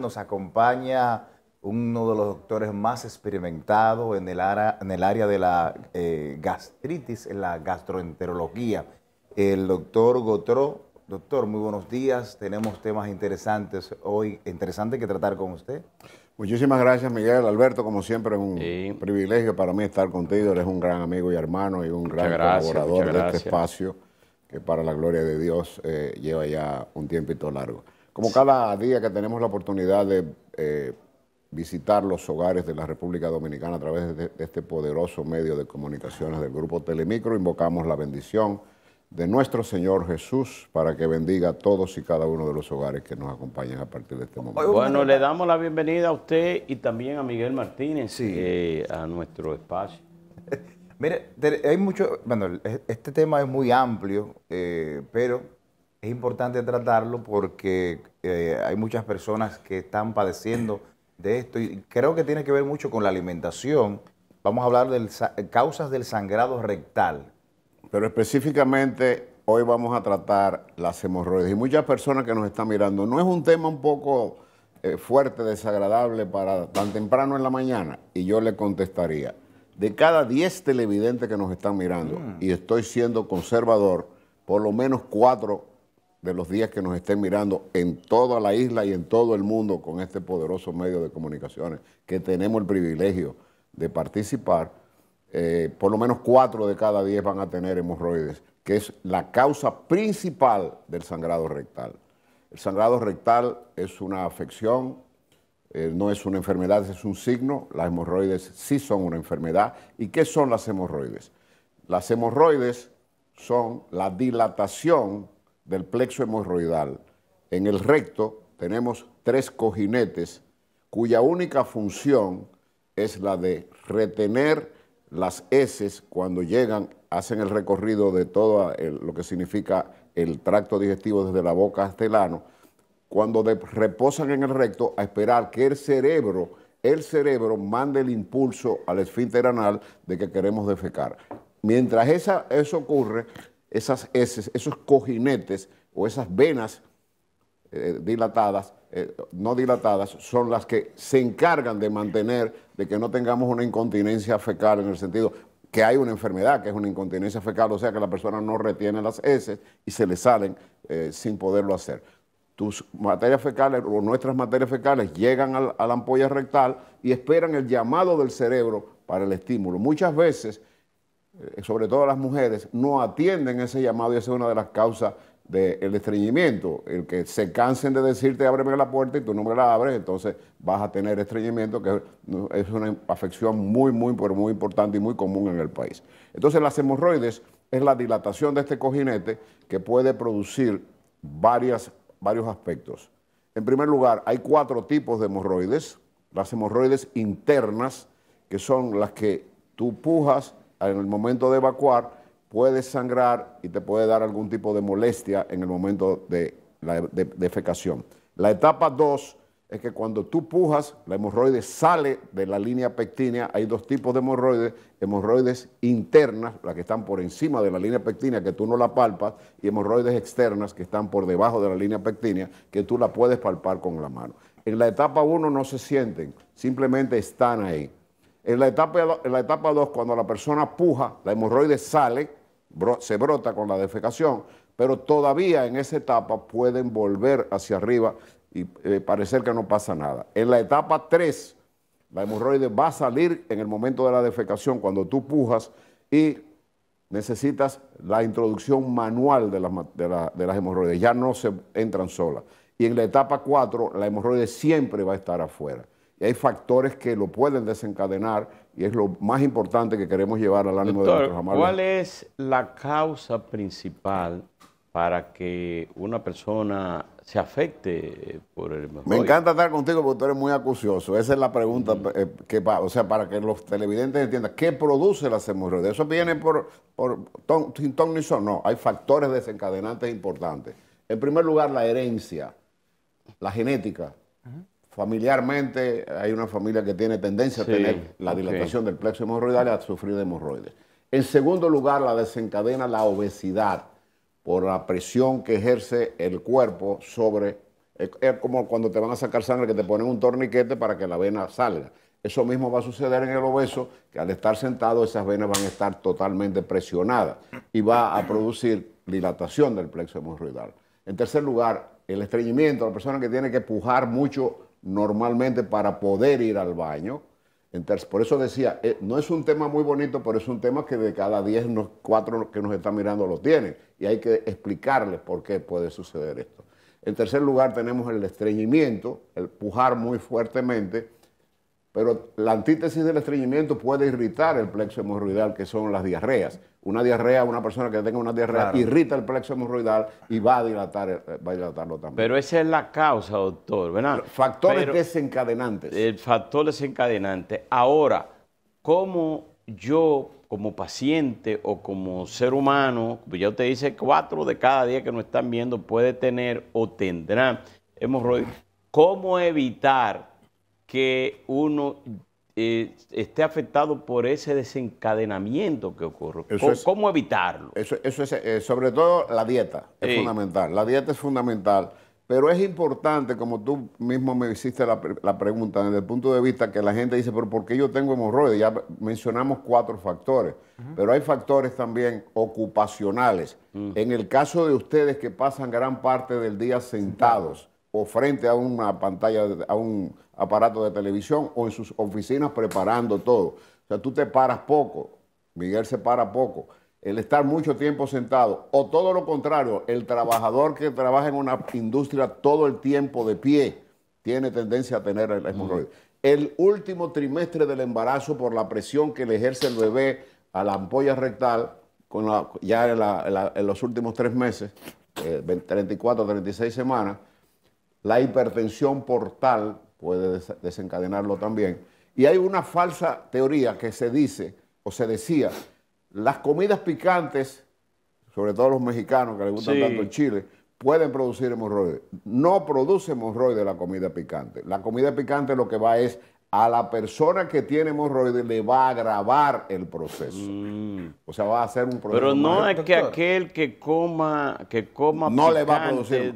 Nos acompaña uno de los doctores más experimentados en el, en el área de la eh, gastritis, en la gastroenterología, el doctor Gotró. Doctor, muy buenos días. Tenemos temas interesantes hoy, interesantes que tratar con usted. Muchísimas gracias, Miguel. Alberto, como siempre, es un privilegio para mí estar contigo. Eres un gran amigo y hermano y un gran colaborador de este espacio que para la gloria de Dios eh, lleva ya un tiempito largo. Como cada día que tenemos la oportunidad de eh, visitar los hogares de la República Dominicana a través de, este poderoso medio de comunicaciones del Grupo Telemicro, invocamos la bendición de nuestro Señor Jesús para que bendiga a todos y cada uno de los hogares que nos acompañan a partir de este momento. Bueno, le damos la bienvenida a usted y también a Miguel Martínez eh, a nuestro espacio. Mire, hay mucho, bueno, este tema es muy amplio, eh, pero es importante tratarlo porque eh, hay muchas personas que están padeciendo de esto y creo que tiene que ver mucho con la alimentación. Vamos a hablar de causas del sangrado rectal. Pero específicamente hoy vamos a tratar las hemorroides y muchas personas que nos están mirando. ¿No es un tema un poco eh, fuerte, desagradable para tan temprano en la mañana? Y yo le contestaría, de cada 10 televidentes que nos están mirando, mm. y estoy siendo conservador, por lo menos 4 de los días que nos estén mirando en toda la isla y en todo el mundo con este poderoso medio de comunicaciones que tenemos el privilegio de participar, eh, por lo menos cuatro de cada diez van a tener hemorroides, que es la causa principal del sangrado rectal. El sangrado rectal es una afección, eh, no es una enfermedad, es un signo. Las hemorroides sí son una enfermedad. ¿Y qué son las hemorroides? Las hemorroides son la dilatación del plexo hemorroidal. En el recto tenemos tres cojinetes cuya única función es la de retener las heces cuando llegan, hacen el recorrido de todo lo que significa el tracto digestivo desde la boca hasta el ano, cuando reposan en el recto a esperar que el cerebro, el cerebro mande el impulso al esfínter anal de que queremos defecar. Mientras eso ocurre, esas heces, esos cojinetes o esas venas eh, dilatadas, eh, no dilatadas, son las que se encargan de mantener, de que no tengamos una incontinencia fecal en el sentido que hay una enfermedad, que es una incontinencia fecal, o sea que la persona no retiene las heces y se le salen eh, sin poderlo hacer. Tus materias fecales o nuestras materias fecales llegan al, a la ampolla rectal y esperan el llamado del cerebro para el estímulo. Muchas veces eh, sobre todo las mujeres, no atienden ese llamado y esa es una de las causas del estreñimiento. El que se cansen de decirte ábreme la puerta y tú no me la abres, entonces vas a tener estreñimiento, que es una afección muy, muy, pero muy importante y muy común en el país. Entonces las hemorroides es la dilatación de este cojinete que puede producir varios aspectos. En primer lugar, hay cuatro tipos de hemorroides. Las hemorroides internas, que son las que tú pujas, en el momento de evacuar puedes sangrar y te puede dar algún tipo de molestia en el momento de la defecación. La etapa 2 es que cuando tú pujas, la hemorroide sale de la línea pectínea. Hay dos tipos de hemorroides, hemorroides internas, las que están por encima de la línea pectínea, que tú no la palpas, y hemorroides externas, que están por debajo de la línea pectínea, que tú la puedes palpar con la mano. En la etapa 1 no se sienten, simplemente están ahí. En la etapa, en la etapa 2, cuando la persona puja, la hemorroide sale, se brota con la defecación, pero todavía en esa etapa pueden volver hacia arriba y eh, parecer que no pasa nada. En la etapa 3, la hemorroide va a salir en el momento de la defecación, cuando tú pujas y necesitas la introducción manual de de, de las hemorroides, ya no se entran solas. Y en la etapa 4, la hemorroide siempre va a estar afuera. Y hay factores que lo pueden desencadenar y es lo más importante que queremos llevar al ánimo de nuestros amados. ¿Cuál es la causa principal para que una persona se afecte eh, por el Me encanta estar contigo porque tú eres muy acucioso. Esa es la pregunta, eh, o sea, para que los televidentes entiendan, ¿qué produce la hemorroides? ¿Eso viene por, por son? No, hay factores desencadenantes importantes. En primer lugar, la herencia, la genética familiarmente hay una familia que tiene tendencia a tener la dilatación del plexo hemorroidal y a sufrir de hemorroides. En segundo lugar, la desencadena la obesidad por la presión que ejerce el cuerpo sobre... Es como cuando te van a sacar sangre que te ponen un torniquete para que la vena salga. Eso mismo va a suceder en el obeso, que al estar sentado esas venas van a estar totalmente presionadas y va a producir dilatación del plexo hemorroidal. En tercer lugar, el estreñimiento, la persona que tiene que pujar mucho normalmente para poder ir al baño. Entonces, por eso decía, eh, no es un tema muy bonito, pero es un tema que de cada 10, cuatro que nos están mirando lo tienen. Y hay que explicarles por qué puede suceder esto. En tercer lugar tenemos el estreñimiento, el pujar muy fuertemente pero la antítesis del estreñimiento puede irritar el plexo hemorroidal, que son las diarreas. Una diarrea, una persona que tenga una diarrea, irrita el plexo hemorroidal y va a, dilatar, eh, dilatarlo también. Pero esa es la causa, doctor, ¿verdad? Factores desencadenantes. El factor desencadenante. Ahora, ¿cómo yo, como paciente o como ser humano, ya usted dice, cuatro de cada día que nos están viendo puede tener o tendrá hemorroides, ¿cómo evitar? que uno eh, esté afectado por ese desencadenamiento que ocurre. ¿Cómo, evitarlo? Eso, eso es, eh, sobre todo la dieta es fundamental. La dieta es fundamental. Pero es importante, como tú mismo me hiciste la, pregunta, desde el punto de vista que la gente dice, pero ¿por qué yo tengo hemorroides? Ya mencionamos cuatro factores, pero hay factores también ocupacionales. En el caso de ustedes que pasan gran parte del día sentados, o frente a una pantalla, a un aparato de televisión o en sus oficinas preparando todo. O sea, tú te paras poco, Miguel se para poco. El estar mucho tiempo sentado, o todo lo contrario, el trabajador que trabaja en una industria todo el tiempo de pie, tiene tendencia a tener el hemorroide. El último trimestre del embarazo por la presión que le ejerce el bebé a la ampolla rectal, con ya en, los últimos tres meses, 34, eh, 36 semanas, la hipertensión portal puede desencadenarlo también. Y hay una falsa teoría que se dice o se decía, las comidas picantes, sobre todo los mexicanos que les gustan tanto el chile, pueden producir hemorroides. No produce hemorroides la comida picante. La comida picante lo que va es a la persona que tiene hemorroides le va a agravar el proceso. Mm. O sea, va a ser un problema. Pero no es que aquel que coma, que coma no le va a producir.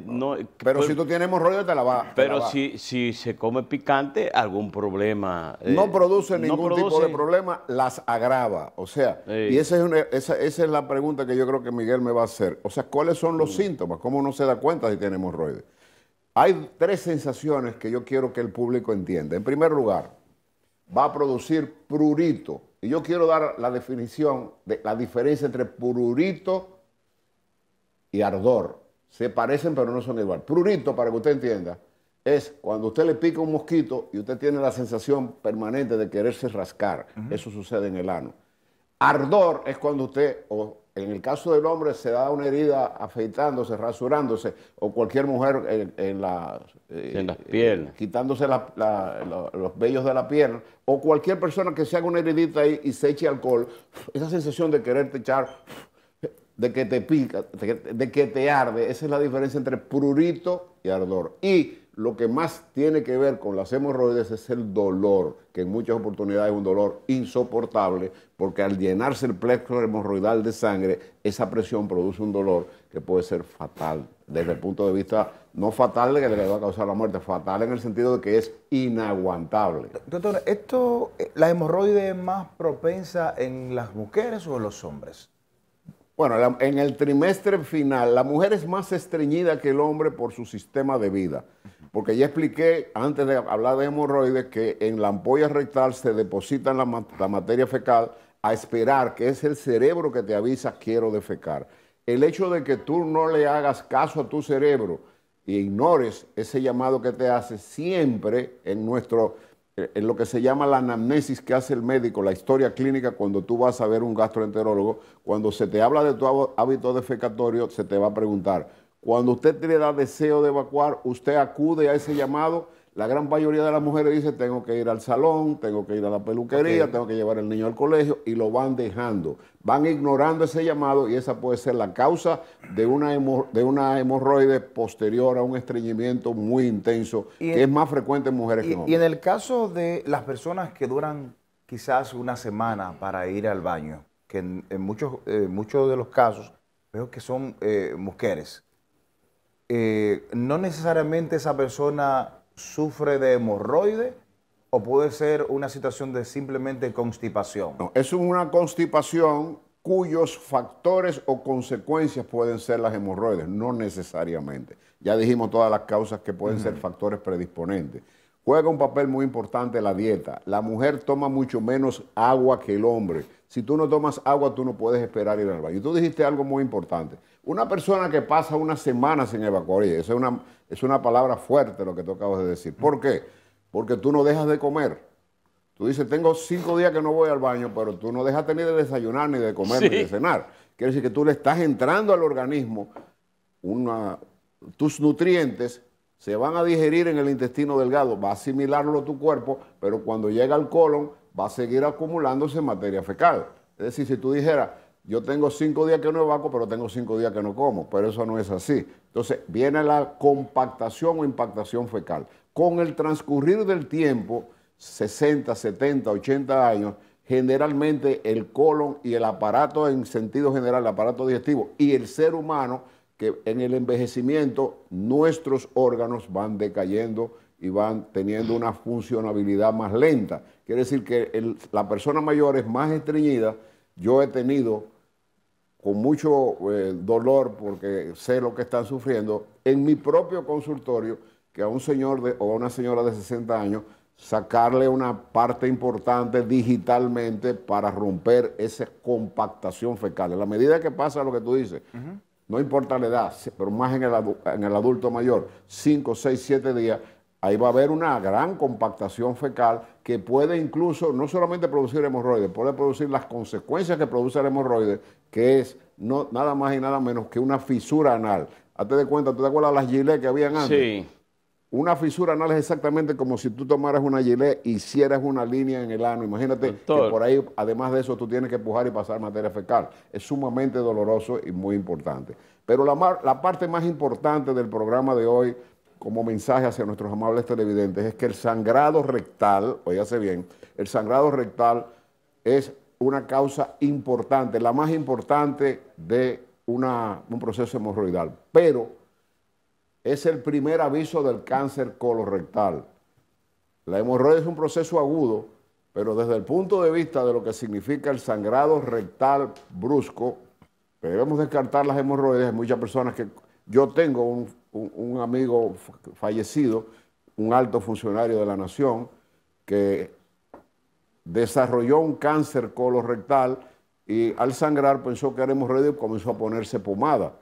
pero, pues si tú tienes hemorroides te la va. Pero si, si se come picante, algún problema. Eh, no produce ningún tipo de problema, las agrava. O sea, y esa es, esa, es la pregunta que yo creo que Miguel me va a hacer. O sea, ¿cuáles son los mm. síntomas? ¿Cómo uno se da cuenta si tiene hemorroides? Hay tres sensaciones que yo quiero que el público entienda. En primer lugar, va a producir prurito. Y yo quiero dar la definición, de la diferencia entre prurito y ardor. Se parecen pero no son igual. Prurito, para que usted entienda, es cuando usted le pica un mosquito y usted tiene la sensación permanente de quererse rascar. Eso sucede en el ano. Ardor es cuando usted o en el caso del hombre se da una herida afeitándose, rasurándose, o cualquier mujer en, eh, las piernas. Eh, quitándose los vellos de la pierna, o cualquier persona que se haga una heridita ahí y se eche alcohol, esa sensación de quererte echar, de que te pica, de que te arde, esa es la diferencia entre prurito y ardor. Y lo que más tiene que ver con las hemorroides es el dolor, que en muchas oportunidades es un dolor insoportable, porque al llenarse el plexo hemorroidal de sangre, esa presión produce un dolor que puede ser fatal, desde el punto de vista no fatal de que le va a causar la muerte, fatal en el sentido de que es inaguantable. Doctor, ¿esto, eh, la hemorroide es más propensa en las mujeres o en los hombres? Bueno, en el trimestre final, la mujer es más estreñida que el hombre por su sistema de vida. Porque ya expliqué antes de hablar de hemorroides que en la ampolla rectal se deposita la, materia fecal a esperar, que es el cerebro que te avisa quiero defecar. El hecho de que tú no le hagas caso a tu cerebro e ignores ese llamado que te hace siempre en nuestro eh, en lo que se llama la anamnesis que hace el médico, la historia clínica cuando tú vas a ver un gastroenterólogo, cuando se te habla de tu hábito defecatorio, se te va a preguntar, cuando usted tiene da deseo de evacuar, usted acude a ese llamado la gran mayoría de las mujeres dice, tengo que ir al salón, tengo que ir a la peluquería, tengo que llevar al niño al colegio, y lo van dejando. Van ignorando ese llamado y esa puede ser la causa de una, de una hemorroide posterior a un estreñimiento muy intenso, que es más frecuente en mujeres que en hombres. Y en el caso de las personas que duran quizás una semana para ir al baño, que en, muchos, eh, muchos de los casos veo que son eh, mujeres, eh, no necesariamente esa persona sufre de hemorroides o puede ser una situación de simplemente constipación? No, es una constipación cuyos factores o consecuencias pueden ser las hemorroides, no necesariamente. Ya dijimos todas las causas que pueden ser factores predisponentes. Juega un papel muy importante la dieta. La mujer toma mucho menos agua que el hombre si tú no tomas agua, tú no puedes esperar ir al baño. Y tú dijiste algo muy importante. Una persona que pasa una semana sin evacuar, eso es una, es una palabra fuerte lo que tú acabas de decir. ¿Por qué? Porque tú no dejas de comer. Tú dices, tengo cinco días que no voy al baño, pero tú no dejas ni de desayunar, ni de comer, ni de cenar. Quiere decir que tú le estás entrando al organismo tus nutrientes se van a digerir en el intestino delgado, va a asimilarlo tu cuerpo, pero cuando llega al colon va a seguir acumulándose materia fecal. Es decir, si tú dijeras, yo tengo cinco días que no evacuo, pero tengo cinco días que no como, pero eso no es así. Entonces, viene la compactación o impactación fecal. Con el transcurrir del tiempo, 60, 70, 80 años, generalmente el colon y el aparato en sentido general, el aparato digestivo y el ser humano, que en el envejecimiento nuestros órganos van decayendo y van teniendo una funcionabilidad más lenta. Quiere decir que la persona mayor es más estreñida. Yo he tenido con mucho eh, dolor, porque sé lo que están sufriendo, en mi propio consultorio, que a un señor o a una señora de 60 años, sacarle una parte importante digitalmente para romper esa compactación fecal. En la medida que pasa lo que tú dices, no importa la edad, pero más en el, en el adulto mayor, 5, 6, 7 días, ahí va a haber una gran compactación fecal que puede incluso no solamente producir hemorroides, puede producir las consecuencias que produce el hemorroide, que es no, nada más y nada menos que una fisura anal. Hazte de cuenta, ¿tú te acuerdas las gilets que habían antes? Sí. Una fisura anal es exactamente como si tú tomaras una gilet y hicieras una línea en el ano. Imagínate que por ahí, además de eso, tú tienes que empujar y pasar materia fecal. Es sumamente doloroso y muy importante. Pero la, la parte más importante del programa de hoy como mensaje hacia nuestros amables televidentes es que el sangrado rectal, oíase bien, el sangrado rectal es una causa importante, la más importante de un proceso hemorroidal, pero es el primer aviso del cáncer colorectal. La hemorroide es un proceso agudo, pero desde el punto de vista de lo que significa el sangrado rectal brusco, debemos descartar las hemorroides. muchas personas que yo tengo un un, amigo fallecido, un alto funcionario de la nación, que desarrolló un cáncer colorectal y al sangrar pensó que era hemorroide y comenzó a ponerse pomada.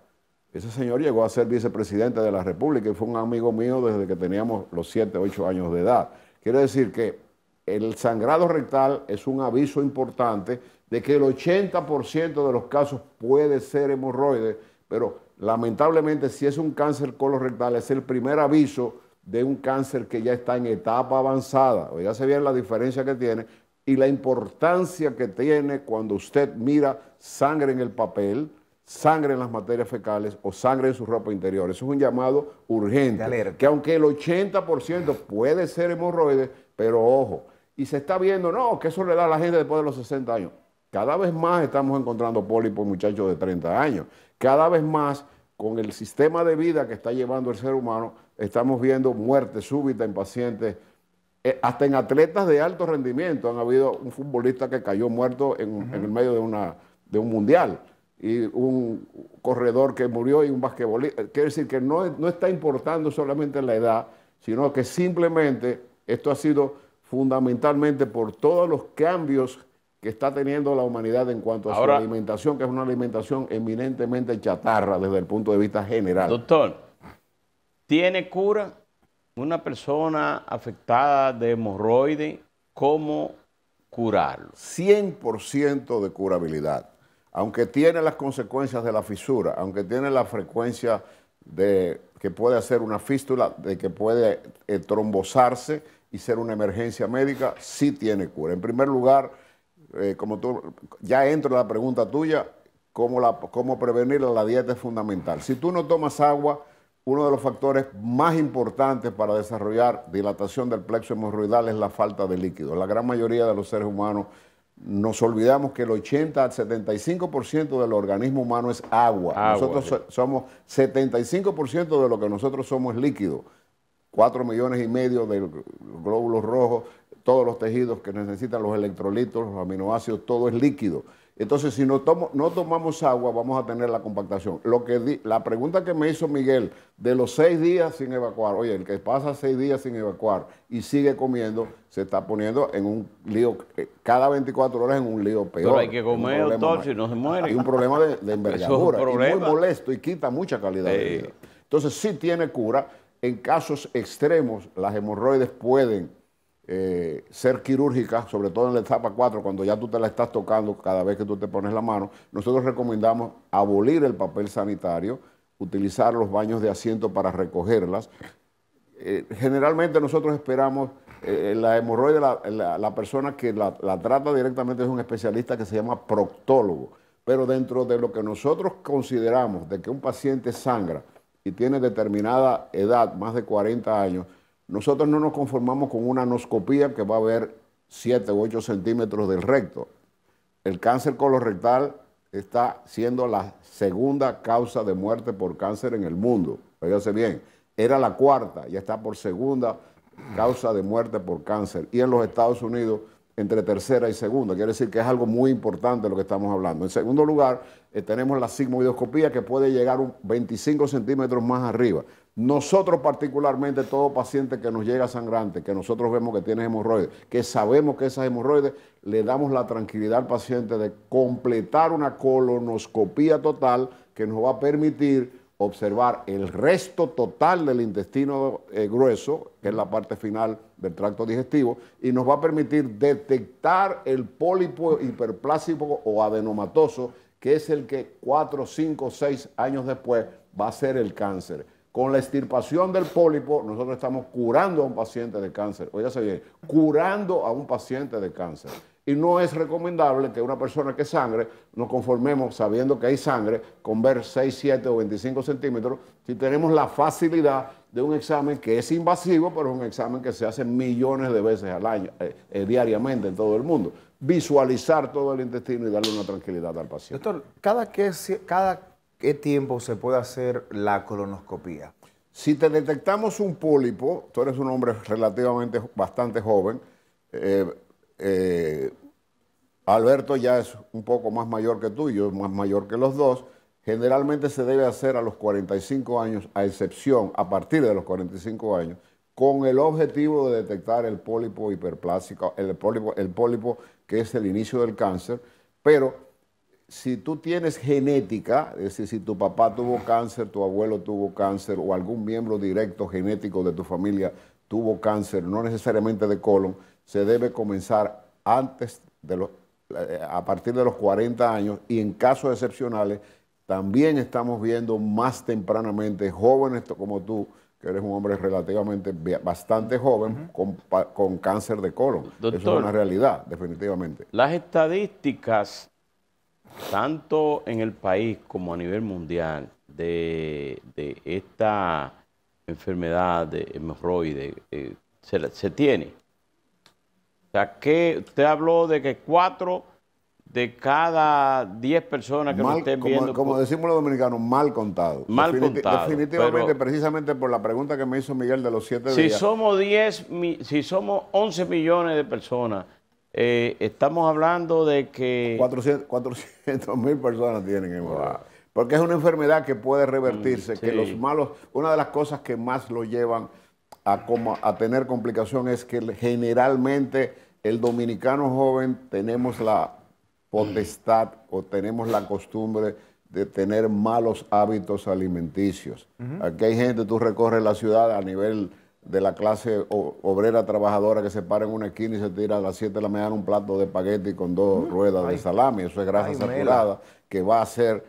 Ese señor llegó a ser vicepresidente de la República y fue un amigo mío desde que teníamos los 7, 8 años de edad. Quiere decir que el sangrado rectal es un aviso importante de que el 80% de los casos puede ser hemorroide, pero lamentablemente, si es un cáncer colorectal, es el primer aviso de un cáncer que ya está en etapa avanzada. ya se ve la diferencia que tiene y la importancia que tiene cuando usted mira sangre en el papel, sangre en las materias fecales o sangre en su ropa interior. Eso es un llamado urgente. Que aunque el 80% puede ser hemorroides, pero ojo, y se está viendo, no, que eso le da a la gente después de los 60 años. Cada vez más estamos encontrando pólipos muchachos de 30 años. Cada vez más, con el sistema de vida que está llevando el ser humano, estamos viendo muerte súbita en pacientes. Eh, hasta en atletas de alto rendimiento han habido un futbolista que cayó muerto en, el medio de, un mundial y un corredor que murió y un basquetbolista. Quiere decir que no, no está importando solamente la edad, sino que simplemente esto ha sido fundamentalmente por todos los cambios que está teniendo la humanidad en cuanto a su alimentación, que es una alimentación eminentemente chatarra desde el punto de vista general. Doctor, ¿tiene cura una persona afectada de hemorroide? ¿Cómo curarlo? 100% de curabilidad. Aunque tiene las consecuencias de la fisura, aunque tiene la frecuencia de que puede hacer una fístula, de que puede eh, trombosarse y ser una emergencia médica, sí tiene cura. En primer lugar, eh, como tú, ya entro a la pregunta tuya, cómo, prevenir cómo la dieta es fundamental. Si tú no tomas agua, uno de los factores más importantes para desarrollar dilatación del plexo hemorroidal es la falta de líquido. La gran mayoría de los seres humanos nos olvidamos que el 80 al 75% del organismo humano es agua. nosotros somos 75% de lo que nosotros somos es líquido. 4 millones y medio de glóbulos rojos, todos los tejidos que necesitan los electrolitos, los aminoácidos, todo es líquido. Entonces, si no, no tomamos agua, vamos a tener la compactación. Lo que la pregunta que me hizo Miguel, de los seis días sin evacuar, oye, el que pasa seis días sin evacuar y sigue comiendo, se está poniendo en un lío, eh, cada 24 horas en un lío peor. Pero hay que comer, doctor, si no se muere. Hay un problema de, envergadura, es muy molesto y quita mucha calidad de vida. Entonces, sí tiene cura, en casos extremos, las hemorroides pueden eh, ser quirúrgicas, sobre todo en la etapa 4, cuando ya tú te la estás tocando cada vez que tú te pones la mano, nosotros recomendamos abolir el papel sanitario, utilizar los baños de asiento para recogerlas. Eh, generalmente nosotros esperamos eh, la hemorroide, la, persona que la, trata directamente es un especialista que se llama proctólogo, pero dentro de lo que nosotros consideramos de que un paciente sangra y tiene determinada edad, más de 40 años, nosotros no nos conformamos con una anoscopía que va a ver 7 u 8 centímetros del recto. El cáncer colorectal está siendo la segunda causa de muerte por cáncer en el mundo. Fíjense bien, era la cuarta, ya está por segunda causa de muerte por cáncer. Y en los Estados Unidos entre tercera y segunda. Quiere decir que es algo muy importante lo que estamos hablando. En segundo lugar, eh, tenemos la sigmoidoscopía que puede llegar un 25 centímetros más arriba. Nosotros particularmente, todo paciente que nos llega sangrante, que nosotros vemos que tiene hemorroides, que sabemos que esas hemorroides, le damos la tranquilidad al paciente de completar una colonoscopía total que nos va a permitir observar el resto total del intestino eh, grueso, que es la parte final del tracto digestivo, y nos va a permitir detectar el pólipo hiperplásico o adenomatoso, que es el que 4, 5, seis años después va a ser el cáncer. Con la extirpación del pólipo, nosotros estamos curando a un paciente de cáncer. Oye, se bien, curando a un paciente de cáncer. Y no es recomendable que una persona que sangre, nos conformemos sabiendo que hay sangre, con ver 6, 7 o 25 centímetros, si tenemos la facilidad de un examen que es invasivo, pero es un examen que se hace millones de veces al año, eh, eh, diariamente en todo el mundo. Visualizar todo el intestino y darle una tranquilidad al paciente. Doctor, ¿cada qué, cada tiempo se puede hacer la colonoscopía? Si te detectamos un pólipo, tú eres un hombre relativamente bastante joven, eh, eh, Alberto ya es un poco más mayor que tú, yo más mayor que los dos, generalmente se debe hacer a los 45 años, a excepción, a partir de los 45 años, con el objetivo de detectar el pólipo hiperplásico, el el pólipo que es el inicio del cáncer, pero si tú tienes genética, es decir, si tu papá tuvo cáncer, tu abuelo tuvo cáncer o algún miembro directo genético de tu familia tuvo cáncer, no necesariamente de colon, se debe comenzar antes de los, eh, a partir de los 40 años y en casos excepcionales también estamos viendo más tempranamente jóvenes como tú, que eres un hombre relativamente bastante joven, con, cáncer de colon. Eso es una realidad, definitivamente. Las estadísticas, tanto en el país como a nivel mundial, de, esta enfermedad de hemorroides eh, se, se tiene. O sea, que usted habló de que cuatro de cada diez personas que nos estén como, viendo. Como decimos los dominicanos, mal contado. Mal contado. Definitivamente, precisamente por la pregunta que me hizo Miguel de los siete si Somos diez, si somos 11 millones de personas, eh, estamos hablando de que... 400 mil personas tienen en Porque es una enfermedad que puede revertirse, mm, que los malos, una de las cosas que más lo llevan a, a tener complicaciones es que generalmente el dominicano joven tenemos la potestad mm. o tenemos la costumbre de tener malos hábitos alimenticios. Aquí hay gente, tú recorres la ciudad a nivel de la clase obrera trabajadora que se para en una esquina y se tira a las 7 de la mañana un plato de espagueti con dos mm. ruedas de salami, eso es grasa saturada, que va a ser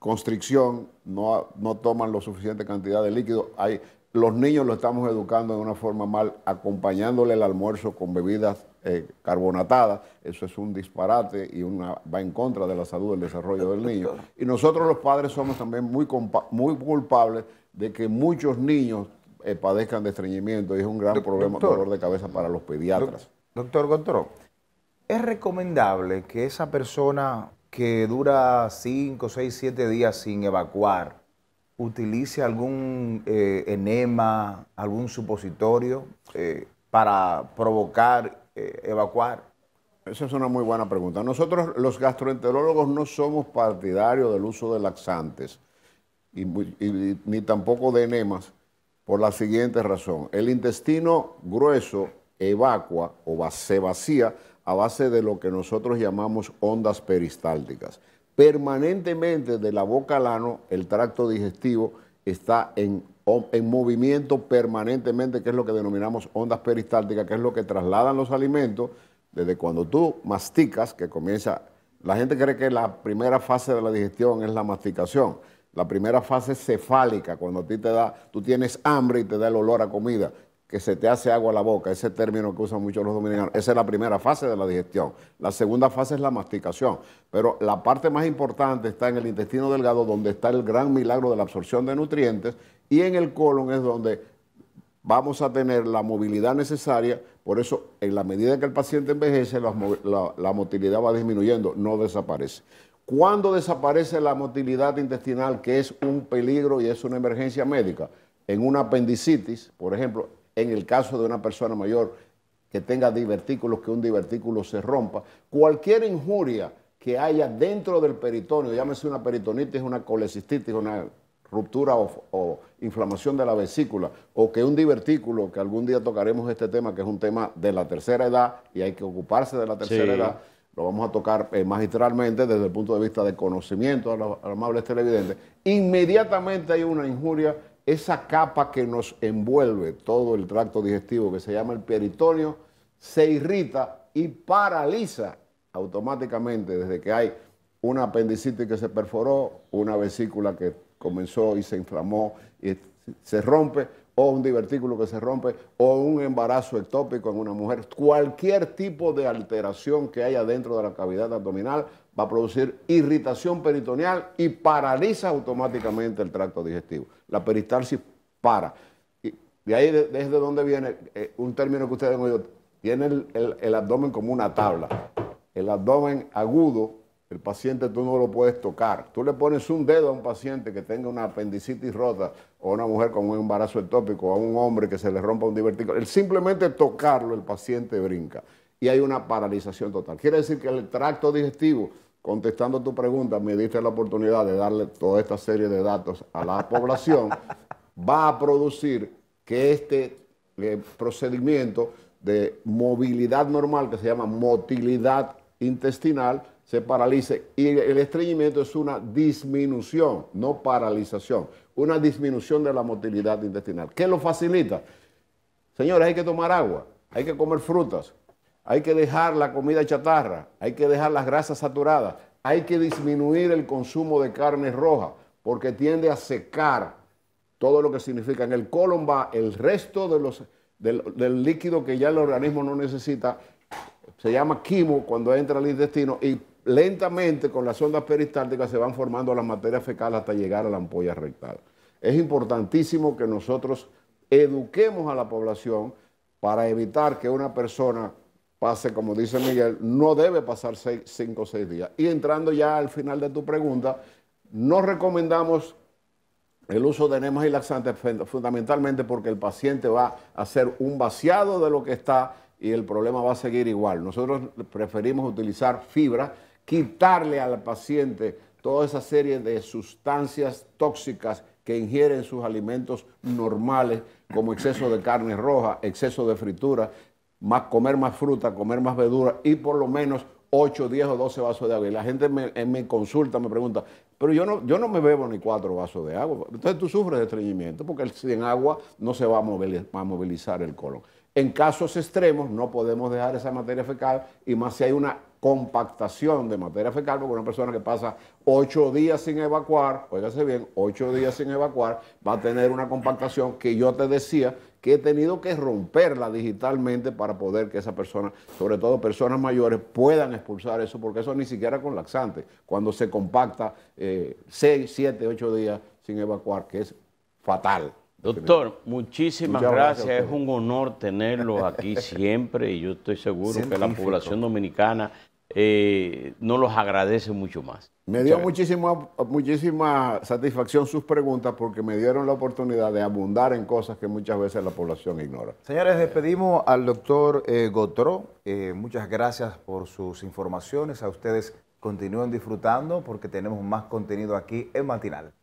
constricción, no, no toman lo suficiente cantidad de líquido. Hay, los niños lo estamos educando de una forma mal, acompañándole el almuerzo con bebidas eh, carbonatadas. Eso es un disparate y una, va en contra de la salud, el desarrollo del niño. Y nosotros los padres somos también muy, culpables de que muchos niños eh, padezcan de estreñimiento y es un gran problema, dolor de cabeza para los pediatras. doctor Contró, ¿es recomendable que esa persona que dura 5, 6, 7 días sin evacuar, utilice algún eh, enema, algún supositorio eh, para provocar, eh, evacuar? Esa es una muy buena pregunta. Nosotros los gastroenterólogos no somos partidarios del uso de laxantes ni tampoco de enemas por la siguiente razón. El intestino grueso evacua o se vacía a base de lo que nosotros llamamos ondas peristálticas permanentemente de la boca al ano, el tracto digestivo está en, en movimiento permanentemente, que es lo que denominamos ondas peristálticas, que es lo que trasladan los alimentos desde cuando tú masticas, que comienza, la gente cree que la primera fase de la digestión es la masticación, la primera fase cefálica, cuando a ti te da, tú tienes hambre y te da el olor a comida que se te hace agua a la boca, ese término que usan muchos los dominicanos, esa es la primera fase de la digestión. La segunda fase es la masticación, pero la parte más importante está en el intestino delgado, donde está el gran milagro de la absorción de nutrientes, y en el colon es donde vamos a tener la movilidad necesaria, por eso en la medida que el paciente envejece, la, motilidad va disminuyendo, no desaparece. ...cuando desaparece la motilidad intestinal, que es un peligro y es una emergencia médica? En una apendicitis, por ejemplo, en el caso de una persona mayor que tenga divertículos, que un divertículo se rompa, cualquier injuria que haya dentro del peritoneo, llámese una peritonitis, una colecistitis, una ruptura o, inflamación de la vesícula, o que un divertículo, que algún día tocaremos este tema, que es un tema de la tercera edad y hay que ocuparse de la tercera edad, lo vamos a tocar eh, magistralmente desde el punto de vista de conocimiento a los, los amables televidentes, inmediatamente hay una injuria esa capa que nos envuelve todo el tracto digestivo, que se llama el peritoneo, se irrita y paraliza automáticamente desde que hay una apendicitis que se perforó, una vesícula que comenzó y se inflamó y se rompe, o un divertículo que se rompe, o un embarazo ectópico en una mujer. Cualquier tipo de alteración que haya dentro de la cavidad abdominal va a producir irritación peritoneal y paraliza automáticamente el tracto digestivo. La peristalsis para. Y de ahí desde donde viene eh, un término que ustedes han oído, tiene el, abdomen como una tabla. El abdomen agudo, el paciente tú no lo puedes tocar. Tú le pones un dedo a un paciente que tenga una apendicitis rota o a una mujer con un embarazo ectópico o a un hombre que se le rompa un divertículo. El simplemente tocarlo, el paciente brinca y hay una paralización total. Quiere decir que el tracto digestivo contestando tu pregunta, me diste la oportunidad de darle toda esta serie de datos a la población, va a producir que este eh, procedimiento de movilidad normal, que se llama motilidad intestinal, se paralice. Y el estreñimiento es una disminución, no paralización, una disminución de la motilidad intestinal. ¿Qué lo facilita? Señores, hay que tomar agua, hay que comer frutas, hay que dejar la comida chatarra, hay que dejar las grasas saturadas, hay que disminuir el consumo de carne roja porque tiende a secar todo lo que significa. En el colon va el resto de los, del, del líquido que ya el organismo no necesita, se llama quimo cuando entra al intestino y lentamente con las ondas peristálticas se van formando las materias fecales hasta llegar a la ampolla rectal. Es importantísimo que nosotros eduquemos a la población para evitar que una persona pase, como dice Miguel, no debe pasar 5 cinco o seis días. Y entrando ya al final de tu pregunta, no recomendamos el uso de enemas y laxantes fundamentalmente porque el paciente va a hacer un vaciado de lo que está y el problema va a seguir igual. Nosotros preferimos utilizar fibra, quitarle al paciente toda esa serie de sustancias tóxicas que ingieren sus alimentos normales, como exceso de carne roja, exceso de fritura, comer más fruta, comer más verduras y por lo menos 8, 10 o 12 vasos de agua. Y la gente me, consulta, me pregunta, pero yo no, yo no me bebo ni cuatro vasos de agua. Entonces tú sufres de estreñimiento porque sin agua no se va a, movilizar, el colon. En casos extremos no podemos dejar esa materia fecal y más si hay una compactación de materia fecal, porque una persona que pasa 8 días sin evacuar, óigase bien, 8 días sin evacuar, va a tener una compactación que yo te decía que he tenido que romperla digitalmente para poder que esa persona, sobre todo personas mayores, puedan expulsar eso, porque eso ni siquiera con laxante, cuando se compacta 6, eh, siete, ocho días sin evacuar, que es fatal. Doctor, muchísimas gracias. Es un honor tenerlo aquí siempre y yo estoy seguro que la población dominicana eh, no los agradece mucho más. Me dio muchísima, muchísima satisfacción sus preguntas porque me dieron la oportunidad de abundar en cosas que muchas veces la población ignora. Señores, despedimos al doctor eh, Gotró. Eh, muchas gracias por sus informaciones. A ustedes continúen disfrutando porque tenemos más contenido aquí en Matinal.